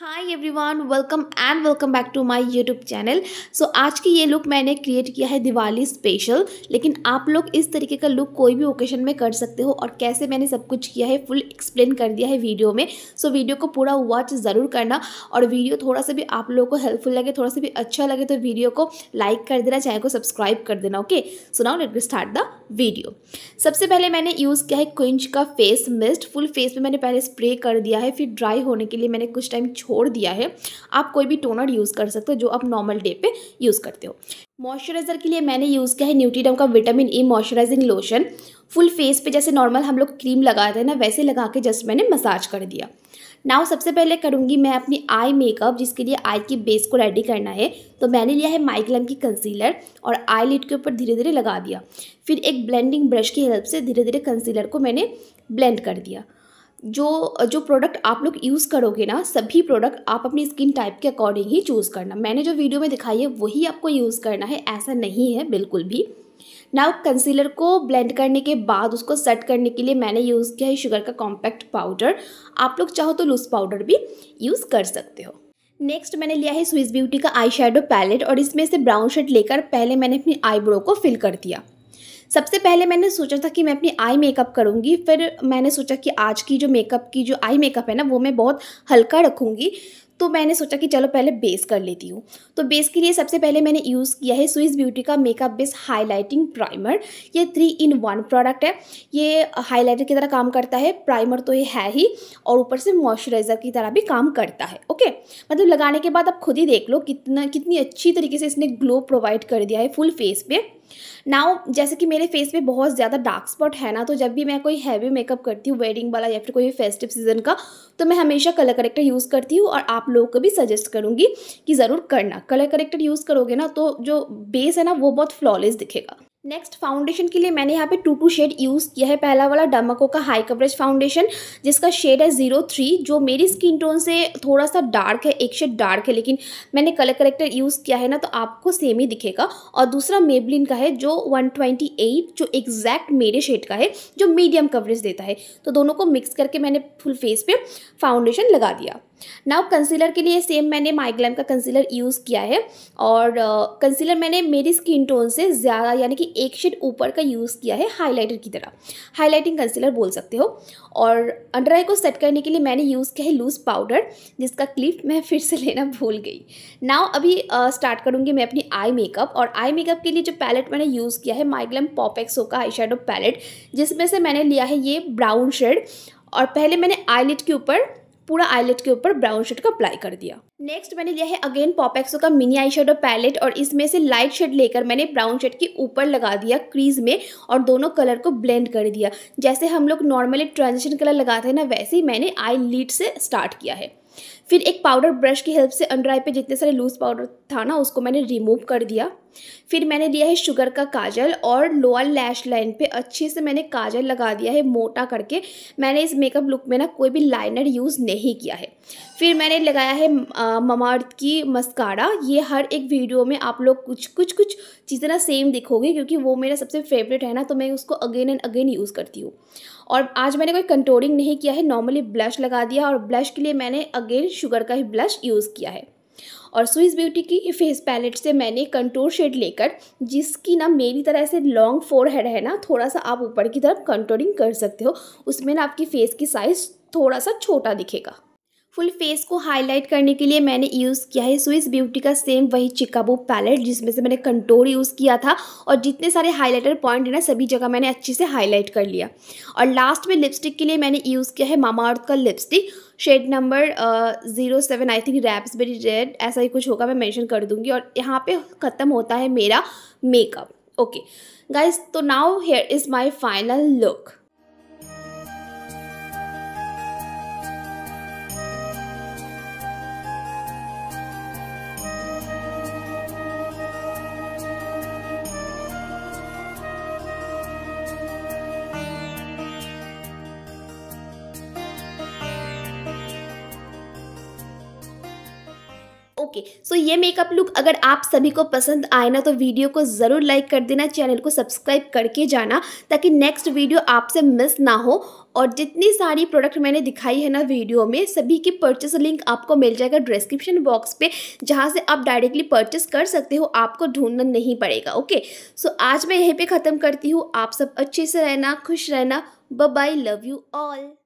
hi everyone welcome and welcome back to my YouTube channel so आज की ये look मैंने क्रिएट किया है दिवाली स्पेशल लेकिन आप लोग इस तरीके का लुक कोई भी ओकेशन में कर सकते हो और कैसे मैंने सब कुछ किया है फुल एक्सप्लेन कर दिया है वीडियो में सो so, वीडियो को पूरा वॉच ज़रूर करना और वीडियो थोड़ा सा भी आप लोगों को हेल्पफुल लगे थोड़ा सा भी अच्छा लगे तो वीडियो को लाइक कर देना चैनल को सब्सक्राइब कर देना okay so now let start the video सबसे पहले मैंने यूज़ किया है क्विंच का फेस मिस्ट फुल फेस में मैंने पहले स्प्रे कर दिया है फिर ड्राई होने के लिए मैंने कुछ टाइम छोड़ दिया है आप कोई भी टोनर यूज़ कर सकते हो जो आप नॉर्मल डे पे यूज़ करते हो मॉइस्चराइज़र के लिए मैंने यूज़ किया है न्यूट्रीडम का vitamin A moisturising lotion full face पे जैसे नॉर्मल हम लोग क्रीम लगाते हैं ना वैसे लगा के जस्ट मैंने मसाज कर दिया नाउ सबसे पहले करूँगी मैं अपनी आई मेकअप जिसके लिए आई की बेस को रेडी करना है तो मैंने लिया है माइकलम की कंसीलर और आई लिड के ऊपर धीरे धीरे लगा दिया फिर एक ब्लेंडिंग ब्रश की हेल्प से धीरे धीरे कंसीलर को मैंने ब्लेंड कर दिया जो जो प्रोडक्ट आप लोग यूज़ करोगे ना सभी प्रोडक्ट आप अपनी स्किन टाइप के अकॉर्डिंग ही चूज़ करना मैंने जो वीडियो में दिखाई है वही आपको यूज़ करना है ऐसा नहीं है बिल्कुल भी नाउ कंसीलर को ब्लेंड करने के बाद उसको सेट करने के लिए मैंने यूज़ किया है शुगर का कॉम्पैक्ट पाउडर आप लोग चाहो तो लूज़ पाउडर भी यूज़ कर सकते हो नेक्स्ट मैंने लिया है स्विस ब्यूटी का आई पैलेट और इसमें से ब्राउन शेड लेकर पहले मैंने अपनी आईब्रो को फिल कर दिया सबसे पहले मैंने सोचा था कि मैं अपनी आई मेकअप करूँगी फिर मैंने सोचा कि आज की जो मेकअप की जो आई मेकअप है ना वो मैं बहुत हल्का रखूँगी तो मैंने सोचा कि चलो पहले बेस कर लेती हूँ तो बेस के लिए सबसे पहले मैंने यूज़ किया है स्विस ब्यूटी का मेकअप बेस हाईलाइटिंग प्राइमर ये थ्री इन वन प्रोडक्ट है ये हाईलाइटर की तरह काम करता है प्राइमर तो ये है ही और ऊपर से मॉइस्चराइज़र की तरह भी काम करता है ओके मतलब लगाने के बाद आप खुद ही देख लो कितना कितनी अच्छी तरीके से इसने ग्लो प्रोवाइड कर दिया है फुल फेस पे नाउ जैसे कि मेरे फेस पे बहुत ज़्यादा डार्क स्पॉट है ना तो जब भी मैं कोई हैवी मेकअप करती हूँ वेडिंग वाला या फिर कोई फेस्टिव सीजन का तो मैं हमेशा कलर करेक्टर यूज़ करती हूँ और आप आप लोगों को भी सजेस्ट करूँगी कि ज़रूर करना कलर करेक्टर यूज़ करोगे ना तो जो बेस है ना वो बहुत फ्लॉलेस दिखेगा नेक्स्ट फाउंडेशन के लिए मैंने यहाँ पे टू टू शेड यूज़ किया है पहला वाला डमको का हाई कवरेज फाउंडेशन जिसका शेड है जीरो थ्री जो मेरी स्किन टोन से थोड़ा सा डार्क है एक शेड डार्क है लेकिन मैंने कलर करेक्टर यूज़ किया है ना तो आपको सेम ही दिखेगा और दूसरा मेबलिन का है जो एट जो एग्जैक्ट मेरे शेड का है जो मीडियम कवरेज देता है तो दोनों को मिक्स करके मैंने फुल फेस पर फाउंडेशन लगा दिया नाउ कंसीलर के लिए सेम मैंने माइग्लैम का कंसीलर यूज़ किया है और कंसीलर uh, मैंने मेरी स्किन टोन से ज़्यादा यानी कि एक शेड ऊपर का यूज़ किया है हाईलाइटर की तरह हाईलाइटिंग कंसीलर बोल सकते हो और अंडर आई को सेट करने के लिए मैंने यूज़ किया है लूज़ पाउडर जिसका क्लिप मैं फिर से लेना भूल गई नाउ अभी स्टार्ट uh, करूँगी मैं अपनी आई मेकअप और आई मेकअप के लिए जो पैलेट मैंने यूज़ किया है माइग्लैम पॉप एक्सो का आई पैलेट जिसमें से मैंने लिया है ये ब्राउन शेड और पहले मैंने आईलिट के ऊपर पूरा आईलेट के ऊपर ब्राउन शेड का अप्लाई कर दिया नेक्स्ट मैंने लिया है अगेन पॉपेक्सो का मिनी आई शेडो पैलेट और इसमें से लाइट शेड लेकर मैंने ब्राउन शेड के ऊपर लगा दिया क्रीज में और दोनों कलर को ब्लेंड कर दिया जैसे हम लोग नॉर्मली ट्रांजिशन कलर लगाते हैं ना वैसे ही मैंने आई लीड से स्टार्ट किया है फिर एक पाउडर ब्रश की हेल्प से अंडर आई पे जितने सारे लूज़ पाउडर था ना उसको मैंने रिमूव कर दिया फिर मैंने लिया है शुगर का काजल और लोअर लैश लाइन पे अच्छे से मैंने काजल लगा दिया है मोटा करके मैंने इस मेकअप लुक में ना कोई भी लाइनर यूज़ नहीं किया है फिर मैंने लगाया है ममार्थ की मस्कारा ये हर एक वीडियो में आप लोग कुछ कुछ कुछ चीज़ें ना सेम दिखोगे क्योंकि वो मेरा सबसे फेवरेट है ना तो मैं उसको अगेन एंड अगेन यूज़ करती हूँ और आज मैंने कोई कंट्रोलिंग नहीं किया है नॉर्मली ब्लश लगा दिया और ब्लश के लिए मैंने अगेन शुगर का ही ब्लश यूज़ किया है और स्विस ब्यूटी की फेस पैलेट से मैंने कंटूर शेड लेकर जिसकी ना मेरी तरह से लॉन्ग फोर हेड है ना थोड़ा सा आप ऊपर की तरफ कंटूरिंग कर सकते हो उसमें ना आपकी फेस की साइज़ थोड़ा सा छोटा दिखेगा फुल फेस को हाईलाइट करने के लिए मैंने यूज़ किया है स्विस ब्यूटी का सेम वही चिकाबो पैलेट जिसमें से मैंने कंटोर यूज़ किया था और जितने सारे हाईलाइटर पॉइंट है ना सभी जगह मैंने अच्छे से हाईलाइट कर लिया और लास्ट में लिपस्टिक के लिए मैंने यूज़ किया है मामा अर्थ का lipstick shade number zero seven I think very red ऐसा ही कुछ होगा मैं मैंशन कर दूँगी और यहाँ पर ख़त्म होता है मेरा मेकअप ओके गाइज तो now here is my final look okay so ये मेकअप लुक अगर आप सभी को पसंद आए ना तो वीडियो को ज़रूर लाइक कर देना चैनल को सब्सक्राइब करके जाना ताकि नेक्स्ट वीडियो आपसे मिस ना हो और जितनी सारी प्रोडक्ट मैंने दिखाई है ना वीडियो में सभी की परचेस लिंक आपको मिल जाएगा डिस्क्रिप्शन बॉक्स पे जहाँ से आप डायरेक्टली परचेस कर सकते हो आपको ढूंढना नहीं पड़ेगा ओके सो so, आज मैं यहीं पे ख़त्म करती हूँ आप सब अच्छे से रहना खुश रहना बाय लव यू ऑल